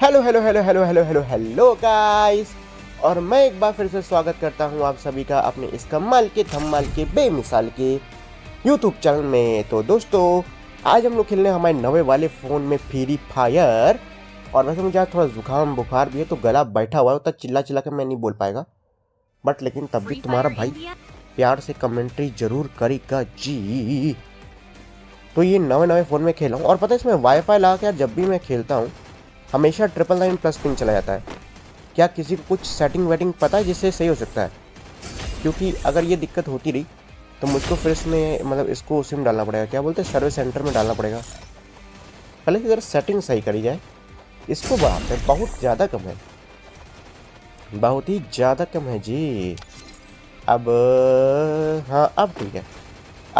hello hello hello hello hello hello hello guys और मैं एक बार फिर से स्वागत करता हूं आप सभी का अपने इस कमाल के धमाल के बेमिसाल के यूट्यूब चैनल में तो दोस्तों आज हम लोग खेलने हमारे नवे वाले फ़ोन में फ्री फायर और वैसे मुझे आज थोड़ा जुकाम बुखार भी है तो गला बैठा हुआ है उतना चिल्ला चिल्ला कर मैं नहीं बोल पाएगा बट लेकिन तब भी तुम्हारा भाई प्यार से कमेंट्री जरूर करेगा जी तो ये नवे नवे फ़ोन में खेला हूँ और पता है इसमें वाईफाई लगा के जब भी मैं खेलता हूँ हमेशा ट्रिपल नाइन प्लस पिन चला जाता है क्या किसी को कुछ सेटिंग वेटिंग पता है जिससे सही हो सकता है क्योंकि अगर ये दिक्कत होती रही तो मुझको फिर इसमें मतलब इसको उसी में डालना पड़ेगा क्या बोलते हैं सर्विस सेंटर में डालना पड़ेगा पहले अगर सेटिंग सही करी जाए इसको बढ़ाते है बहुत ज़्यादा कम है बहुत ही ज़्यादा कम है जी अब हाँ अब ठीक है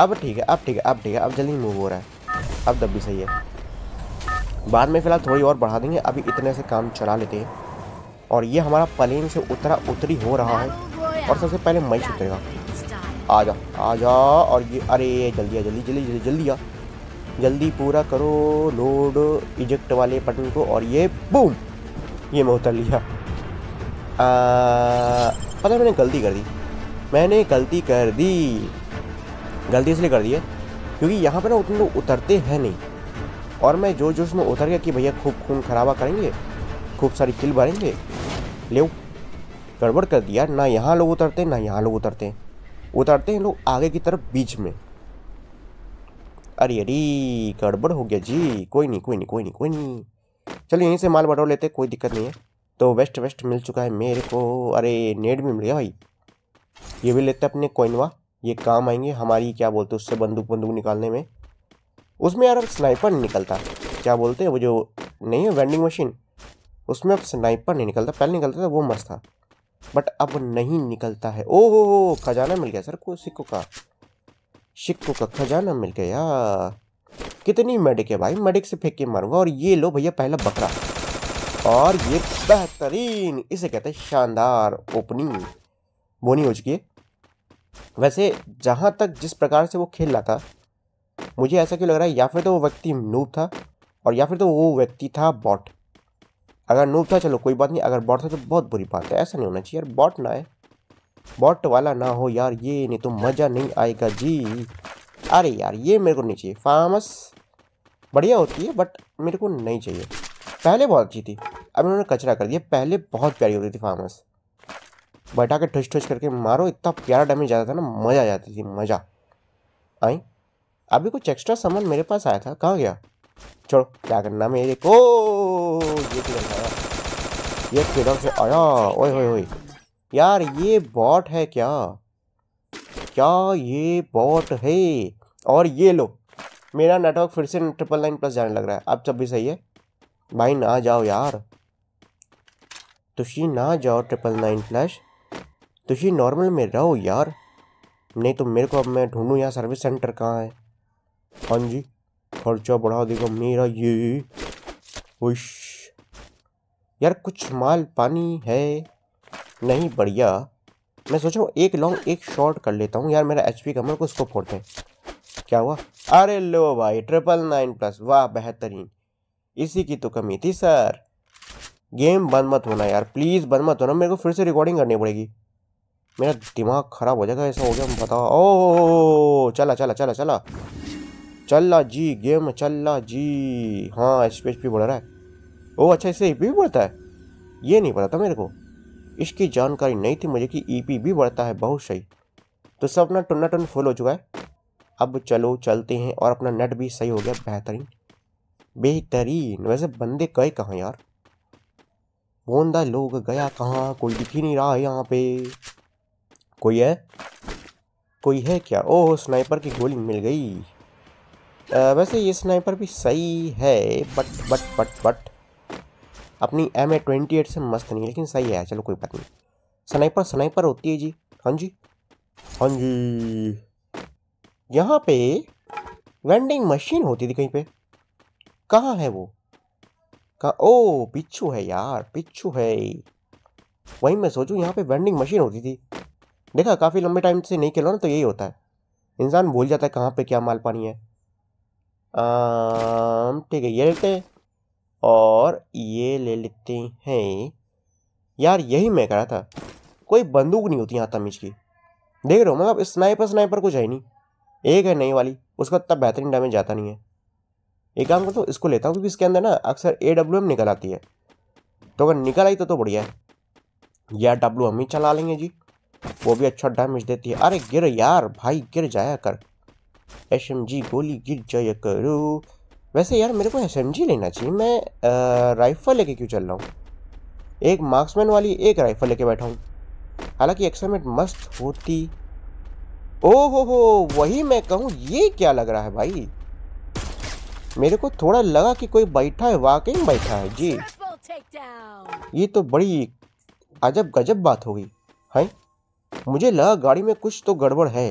अब ठीक है अब ठीक है अब ठीक है अब जल्दी मूव हो रहा है अब तब भी सही है बाद में फ़िलहाल थोड़ी और बढ़ा देंगे अभी इतने से काम चला लेते हैं और ये हमारा पलेन से उतरा उतरी हो रहा है और सबसे पहले मई उतरेगा आ जा आ जा और ये अरे जल्दी आ जल्दी जल्दी जल्दी जल्दी आ जल्दी पूरा करो लोड इजेक्ट वाले बटन को और ये बूम ये मैं उतर लिया पता पता मैंने गलती कर दी मैंने गलती कर दी गलती इसलिए कर दी है क्योंकि यहाँ पर ना उतने लोग उतरते हैं नहीं और मैं जोर जोश में उतर गया कि भैया खूब खून खराबा करेंगे खूब सारी किल भरेंगे ले गड़बड़ कर दिया ना यहाँ लोग उतरते ना यहाँ लोग उतरते उतरते हैं लोग आगे की तरफ बीच में अरे अरे गड़बड़ हो गया जी कोई नहीं कोई नहीं कोई नहीं कोई नहीं चलो यहीं से माल बटो लेते कोई दिक्कत नहीं है तो वेस्ट वेस्ट मिल चुका है मेरे को अरे नेट भी मिल गया भाई ये भी लेते अपने कोइनवा ये काम आएंगे हमारी क्या बोलते उससे बंदूक बंदूक निकालने में उसमें यार अब स्नाइपर नहीं निकलता क्या बोलते हैं वो जो नहीं है वेंडिंग मशीन उसमें अब स्नाइपर नहीं निकलता पहले निकलता था वो मस्त था बट अब नहीं निकलता है ओ हो हो खजाना मिल गया सर को सिक्को का सिक्को का खजाना मिल गया यार कितनी मेडिक है भाई मेडिक से फेंक के मारूंगा और ये लो भैया पहला बकरा और ये बेहतरीन इसे कहते हैं शानदार ओपनिंग बोनी हो चुकी है वैसे जहाँ तक जिस प्रकार से वो खेल रहा था मुझे ऐसा क्यों लग रहा है या फिर तो वो व्यक्ति नूब था और या फिर तो वो व्यक्ति था बॉट अगर नूब था चलो कोई बात नहीं अगर बॉट था तो बहुत बुरी बात है ऐसा नहीं होना चाहिए यार बॉट ना आए बॉट वाला ना हो यार ये नहीं तो मज़ा नहीं आएगा जी अरे यार ये मेरे को नहीं चाहिए फार्मस बढ़िया होती है बट मेरे को नहीं चाहिए पहले बहुत अच्छी थी अब इन्होंने कचरा कर दिया पहले बहुत प्यारी होती थी फार्मस बैठा के ठुस ठुस करके मारो इतना प्यारा डैमेज जाता था ना मज़ा आ जाती थी मज़ा आई अभी कुछ एक्स्ट्रा सामान मेरे पास आया था कहाँ गया छोड़ो क्या करना मेरे को ये तो ये किधर से आया ओए ओए ओए यार ये बॉट है क्या क्या ये बॉट है और ये लो मेरा नेटवर्क फिर से ट्रिपल नाइन प्लस जाने लग रहा है अब सब भी सही है भाई ना जाओ यार तुषी ना जाओ ट्रिपल नाइन प्लस तुषी नॉर्मल में रहो यार नहीं तो मेरे को अब मैं ढूंढूँ यहाँ सर्विस सेंटर कहाँ है हाँ जी खर्चा बढ़ा देगा मेरा ये उश यार कुछ माल पानी है नहीं बढ़िया मैं सोच रहा हूँ एक लॉन्ग एक शॉर्ट कर लेता हूँ यार मेरा एच पी कमर को उसको फोड़ते हैं क्या हुआ अरे लो भाई ट्रिपल नाइन प्लस वाह बेहतरीन इसी की तो कमी थी सर गेम बंद मत होना यार प्लीज़ बंद मत होना मेरे को फिर से रिकॉर्डिंग करनी पड़ेगी मेरा दिमाग ख़राब हो जाएगा ऐसा हो गया बताओ ओ चला चला चला चला चल जी गेम चल जी हाँ एच पी एच पी बढ़ रहा है ओ अच्छा इससे ई e पी भी बढ़ता है ये नहीं पता था मेरे को इसकी जानकारी नहीं थी मुझे कि ई e पी भी बढ़ता है बहुत सही तो सब अपना टुन्ना टन फुल हो चुका है अब चलो चलते हैं और अपना नेट भी सही हो गया बेहतरीन बेहतरीन वैसे बंदे गए कहाँ यार बोंदा लोग गया कहाँ कोई दिख ही नहीं रहा है यहाँ पे कोई है कोई है क्या ओह स्नाइपर की गोली मिल गई वैसे ये स्नाइपर भी सही है बट बट बट बट अपनी एम ए ट्वेंटी एट से मस्त नहीं लेकिन सही है चलो कोई बात नहीं स्नाइपर स्नाइपर होती है जी हाँ जी हाँ जी यहाँ पे वेंडिंग मशीन होती थी कहीं पे कहाँ है वो कहा ओ पिच्छू है यार पिच्छू है वहीं मैं सोचूं यहाँ पे वेंडिंग मशीन होती थी देखा काफ़ी लंबे टाइम से नहीं खेलो ना तो यही होता है इंसान भूल जाता है कहाँ पे क्या माल पानी है ठीक है ये लेते हैं और ये ले लेते हैं यार यही मैं कह रहा था कोई बंदूक नहीं होती यहाँ तमीज़ की देख रहे हो मतलब स्नाइपर स्नाइपर कुछ है नहीं एक है नई वाली उसका तब बेहतरीन डैमेज जाता नहीं है एक काम करता हूँ इसको लेता हूँ क्योंकि इसके अंदर ना अक्सर ए डब्ल्यू एम निकल आती है तो अगर निकल आई तो तो बढ़िया है या डब्ल्यू एम ही चला लेंगे जी वो भी अच्छा डैमेज देती है अरे गिर यार भाई गिर जाया कर एस एम जी गोली गिर जाए करो वैसे यार मेरे को एस एम जी लेना चाहिए मैं आ, राइफल लेके क्यों चल रहा हूँ एक मार्क्समैन वाली एक राइफल लेके बैठा हूँ हालांकि एक्सामेट मस्त होती ओ हो हो वही मैं कहूँ ये क्या लग रहा है भाई मेरे को थोड़ा लगा कि कोई बैठा है वाकई में बैठा है जी ये तो बड़ी अजब गजब बात होगी है मुझे लगा गाड़ी में कुछ तो गड़बड़ है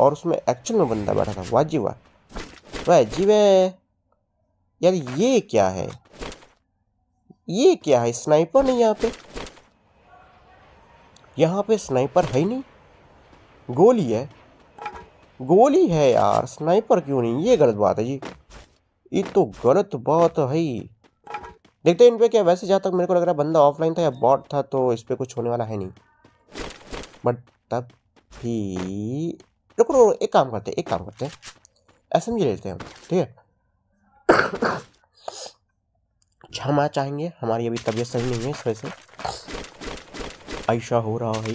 और उसमें एक्चुअल में बंदा बैठा था वाह जी वाह वाह जी वाह यार ये क्या है ये क्या है स्नाइपर नहीं यहाँ पे यहाँ पे स्नाइपर है ही नहीं गोली है गोली है यार स्नाइपर क्यों नहीं ये गलत बात है जी ये तो गलत बात है देखते हैं इन पर क्या वैसे जहाँ तक मेरे को लग रहा है बंदा ऑफलाइन था या बॉट था तो इस पर कुछ होने वाला है नहीं बट तब भी रुको रुको एक काम करते हैं एक काम करते हैं एस एम जी लेते हैं ठीक है क्षमा चाहेंगे हमारी अभी तबीयत सही नहीं है इस वजह से ऐसा हो रहा है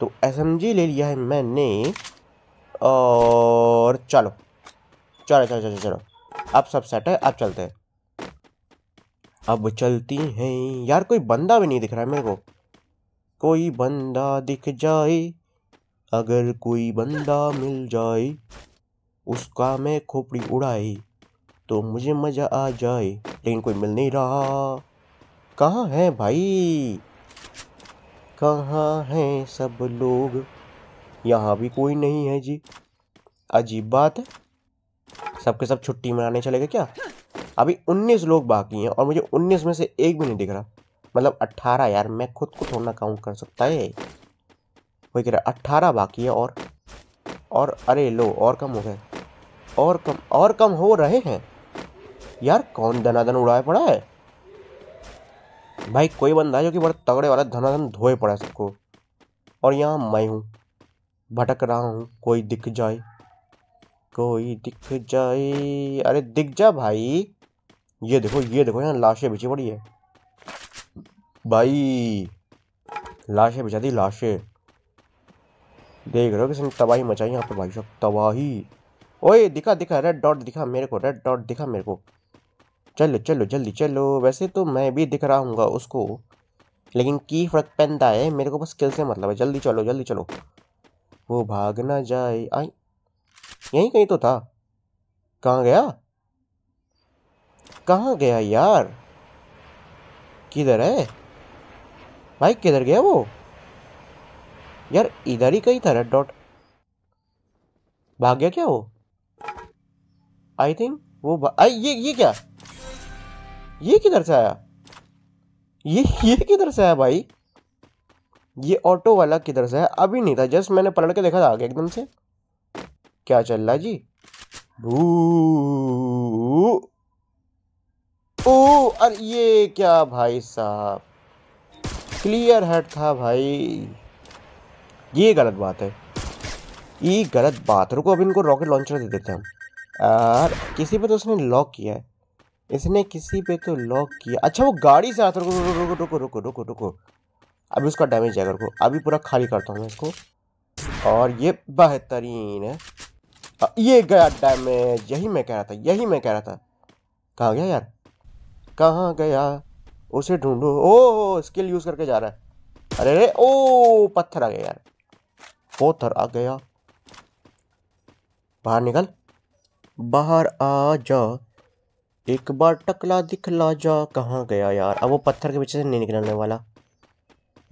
तो एस एम जी ले लिया है मैंने और चलो चलो चलो चलो चलो अब सब सेट है अब चलते हैं अब चलती हैं यार कोई बंदा भी नहीं दिख रहा है मेरे को कोई बंदा दिख जाए अगर कोई बंदा मिल जाए उसका मैं खोपड़ी उड़ाए तो मुझे मज़ा आ जाए लेकिन कोई मिल नहीं रहा कहाँ है भाई कहाँ हैं सब लोग यहाँ भी कोई नहीं है जी अजीब बात है सबके सब छुट्टी मनाने चले गए क्या अभी उन्नीस लोग बाकी हैं और मुझे उन्नीस में से एक भी नहीं दिख रहा मतलब अट्ठारह यार मैं खुद को थोड़ा काउंट कर सकता है वही कह रहा है अट्ठारह बाकी है और और अरे लो और कम हो गए और कम और कम हो रहे हैं यार कौन धनाधन उड़ाए पड़ा है भाई कोई बंदा है जो कि बड़ा तगड़े वाला धनाधन धोए पड़ा है सबको और यहाँ मैं हूँ भटक रहा हूँ कोई दिख जाए कोई दिख जाए अरे दिख जा भाई ये देखो ये देखो यहाँ लाशें बिछी पड़ी है भाई लाशें बिछा दी लाशें देख रहे हो किसने तबाही मचाई यहाँ पर भाई साहब तबाही ओए दिखा दिखा रेड डॉट दिखा मेरे को रेड डॉट दिखा मेरे को चलो चलो जल्दी चलो वैसे तो मैं भी दिख रहा हूँ उसको लेकिन की फ़र्क पहनता है मेरे को बस स्किल से मतलब है जल्दी चलो जल्दी चलो वो भाग ना जाए आई यहीं कहीं तो था कहाँ गया कहाँ गया यार किधर है भाई किधर गया वो यार इधर ही कहीं था रेड डॉट भाग गया क्या वो आई थिंक वो आई ये ये क्या ये किधर से आया ये ये किधर से आया भाई ये ऑटो वाला किधर से है अभी नहीं था जस्ट मैंने पलट के देखा था आगे एकदम से क्या चल रहा है जी भू ओ अरे ये क्या भाई साहब क्लियर हेड था भाई ये गलत बात है ये गलत बात रुको अब इनको रॉकेट लॉन्चर दे देते हैं हम किसी पे तो उसने लॉक किया है इसने किसी पे तो लॉक किया अच्छा वो गाड़ी से आता रुको रुको रुको रुको रुको रुको अभी उसका डैमेज जाएगा रुको अभी पूरा खाली करता हूँ मैं इसको और ये बेहतरीन है ये गया डैमेज यही मैं कह रहा था यही मैं कह रहा था कहाँ गया यार कहाँ गया उसे ढूंढो ओ स्किल यूज़ करके जा रहा है अरे अरे ओ पत्थर आ गया यार कबूतर आ गया बाहर निकल बाहर आ जा एक बार टकला दिखला जा कहाँ गया यार अब वो पत्थर के पीछे से नहीं निकलने वाला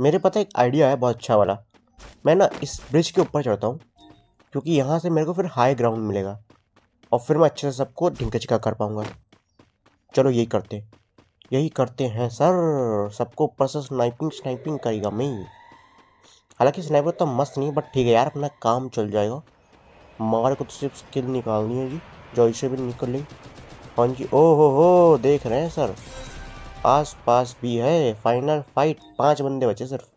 मेरे पता एक आइडिया है बहुत अच्छा वाला मैं ना इस ब्रिज के ऊपर चढ़ता हूँ क्योंकि यहाँ से मेरे को फिर हाई ग्राउंड मिलेगा और फिर मैं अच्छे से सबको ढिंक चिका कर पाऊँगा चलो यही करते यही करते हैं सर सबको ऊपर से स्नाइपिंग स्नाइपिंग करेगा मैं हालांकि स्नाइपर तो मस्त नहीं बट ठीक है यार अपना काम चल जाएगा मार को तो सिर्फ स्किल निकालनी है जी जो इसे भी निकल ली हाँ जी ओ हो हो देख रहे हैं सर आस पास भी है फाइनल फाइट पांच बंदे बचे सिर्फ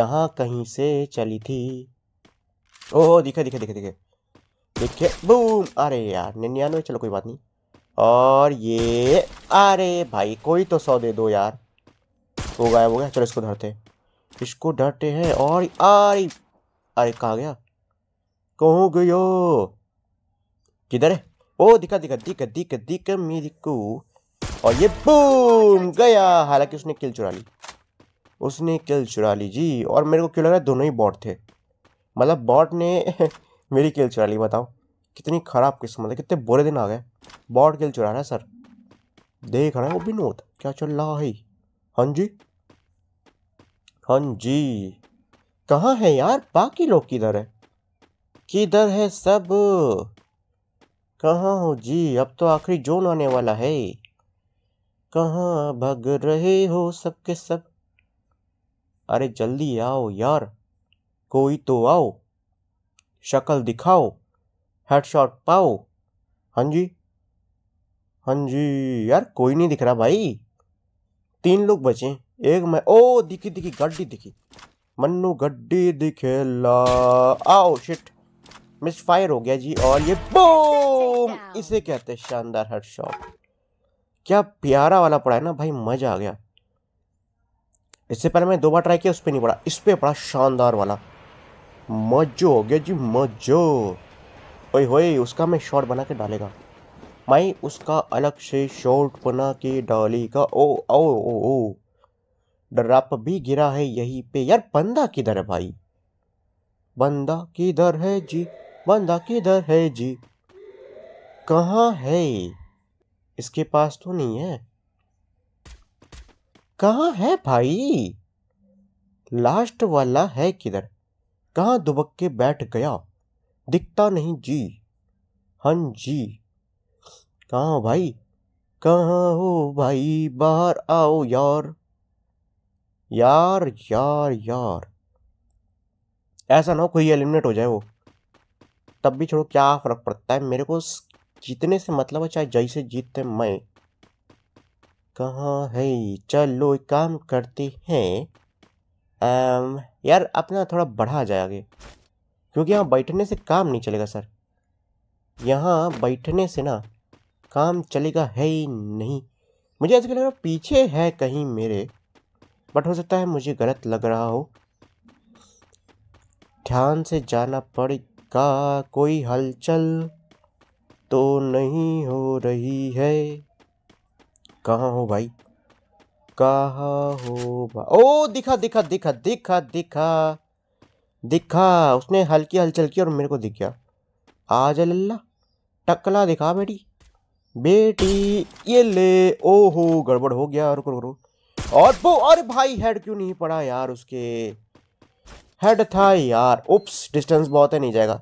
यहाँ कहीं से चली थी ओह दिखे दिखे दिखे दिखे दिखे बूम अरे यार निन्यानवे चलो कोई बात नहीं और ये अरे भाई कोई तो सौ दे दो यार वो गायब हो गया चलो इसको धरते इसको डांटे हैं और अरे अरे कहा गया कहो गयो किधर है ओ दिखा दिखा दिखा दिखा दिखा मेरे को और ये बूम गया हालांकि उसने किल चुरा ली उसने किल चुरा ली जी और मेरे को क्यों लग रहा है दोनों ही बॉट थे मतलब बॉट ने मेरी किल चुरा ली बताओ कितनी ख़राब किस्मत है कितने बुरे दिन आ गए बॉट किल चुरा रहा है सर देख रहा है वो नोट क्या चल रहा है हाँ जी हाँ जी कहाँ है यार बाकी लोग किधर है किधर है सब कहाँ हो जी अब तो आखिरी जोन आने वाला है कहाँ भग रहे हो सबके सब अरे जल्दी आओ यार कोई तो आओ शक्ल दिखाओ हेडशॉट पाओ हाँ जी हाँ जी यार कोई नहीं दिख रहा भाई तीन लोग बचे एक मैं ओ दिखी दिखी गड्डी दिखी मन्नू गड्डी दिखे ला आओ शिट मिस फायर हो गया जी और ये बूम इसे कहते हैं शानदार हर शॉट क्या प्यारा वाला पड़ा है ना भाई मज़ा आ गया इससे पहले मैं दो बार ट्राई किया उस पर नहीं पड़ा इस पर पड़ा शानदार वाला मजो हो गया जी मजो ओए होए उसका मैं शॉट बना के डालेगा मैं उसका अलग से शॉट बना के डालेगा ओ ओ ओ ओ डर्राप भी गिरा है यहीं पे यार बंदा किधर है भाई बंदा किधर है जी बंदा किधर है जी कहाँ है इसके पास तो नहीं है कहाँ है भाई लास्ट वाला है किधर कहाँ दुबक के बैठ गया दिखता नहीं जी हन हाँ जी कहाँ भाई कहाँ हो भाई बाहर आओ यार यार यार यार ऐसा ना हो कोई एलिमिनेट हो जाए वो तब भी छोड़ो क्या फ़र्क पड़ता है मेरे को जीतने से मतलब है चाहे जैसे जीतते मैं कहाँ है चलो एक काम करते हैं यार अपना थोड़ा बढ़ा जाए आगे क्योंकि यहाँ बैठने से काम नहीं चलेगा सर यहाँ बैठने से ना काम चलेगा है ही नहीं मुझे ऐसा लग रहा पीछे है कहीं मेरे बट हो सकता है मुझे गलत लग रहा हो ध्यान से जाना पड़ेगा कोई हलचल तो नहीं हो रही है कहाँ हो भाई कहाँ हो भाई ओ दिखा दिखा दिखा दिखा दिखा दिखा उसने हल्की हलचल की और मेरे को दिख गया आज लल्ला टकला दिखा बेटी बेटी ये ले ओ हो गड़बड़ हो गया रुको रुको और वो अरे भाई हेड क्यों नहीं पड़ा यार उसके हेड था यार उप्स डिस्टेंस बहुत है नहीं जाएगा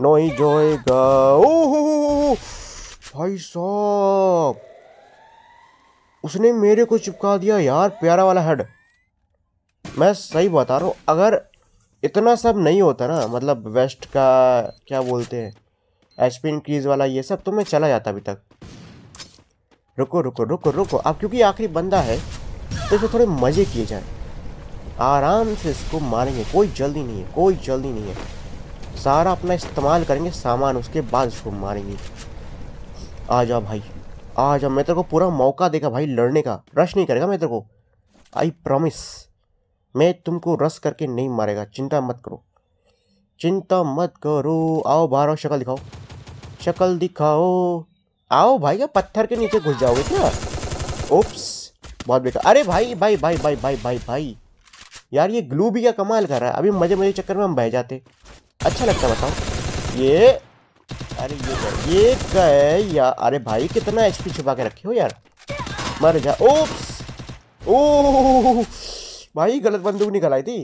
नो ही जोएगा भाई साहब उसने मेरे को चिपका दिया यार प्यारा वाला हेड मैं सही बता रहा हूँ अगर इतना सब नहीं होता ना मतलब वेस्ट का क्या बोलते हैं एच पी इंक्रीज वाला ये सब तो मैं चला जाता अभी तक रुको रुको रुको रुको अब क्योंकि आखिरी बंदा है तो इसमें थोड़े मज़े किए जाएँ आराम से इसको मारेंगे कोई जल्दी नहीं है कोई जल्दी नहीं है सारा अपना इस्तेमाल करेंगे सामान उसके बाद इसको मारेंगे आ जा भाई आ जा मैं तेरे को पूरा मौका देगा भाई लड़ने का रश नहीं करेगा मैं तेरे को आई प्रॉमिस मैं तुमको रस करके नहीं मारेगा चिंता मत करो चिंता मत करो आओ बाहर आओ शक्ल दिखाओ शक्ल दिखाओ आओ भाई क्या पत्थर के नीचे घुस जाओगे क्या ओप्स बहुत बेकार अरे भाई भाई भाई भाई भाई भाई भाई यार ये ग्लू भी क्या कमाल कर रहा है अभी मजे मजे चक्कर में हम बह जाते अच्छा लगता बताओ ये अरे ये कर, ये कह या अरे भाई कितना एच छुपा के रखे हो यार मर जा ओप्स ओ भाई गलत बंदूक निकलाई थी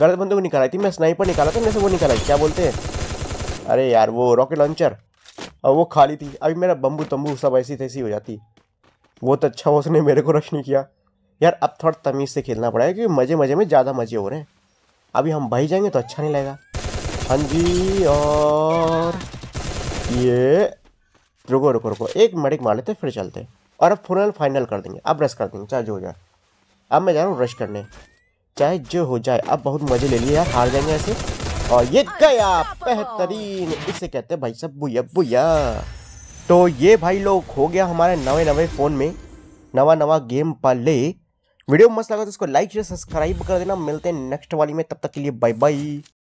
गलत बंदूक निकलाई थी मैं स्नाइपर निकाला था मैं से वो निकल क्या बोलते हैं अरे यार वो रॉकेट लॉन्चर और वो खाली थी अभी मेरा बम्बू तम्बू सब ऐसी तैसी हो जाती तो अच्छा उसने मेरे को रश नहीं किया यार अब थोड़ा तमीज़ से खेलना पड़ेगा क्योंकि मज़े मज़े में ज़्यादा मज़े हो रहे हैं अभी हम भाई जाएंगे तो अच्छा नहीं लगेगा हाँ जी और ये रुको रुको रुको एक मेडिक मार लेते फिर चलते और अब फुनल फाइनल कर देंगे अब रश कर देंगे चाहे जो हो जाए अब मैं जा रहा हूँ रश करने चाहे जो हो जाए अब बहुत मज़े ले लिए यार हार जाएंगे ऐसे और ये गया बेहतरीन इसे कहते हैं भाई सब भूया भूया तो ये भाई लोग हो गया हमारे नवे नवे फ़ोन में नवा नवा गेम प्ले वीडियो मस्त लगा तो इसको लाइक शेयर सब्सक्राइब कर देना मिलते हैं नेक्स्ट वाली में तब तक के लिए बाय बाय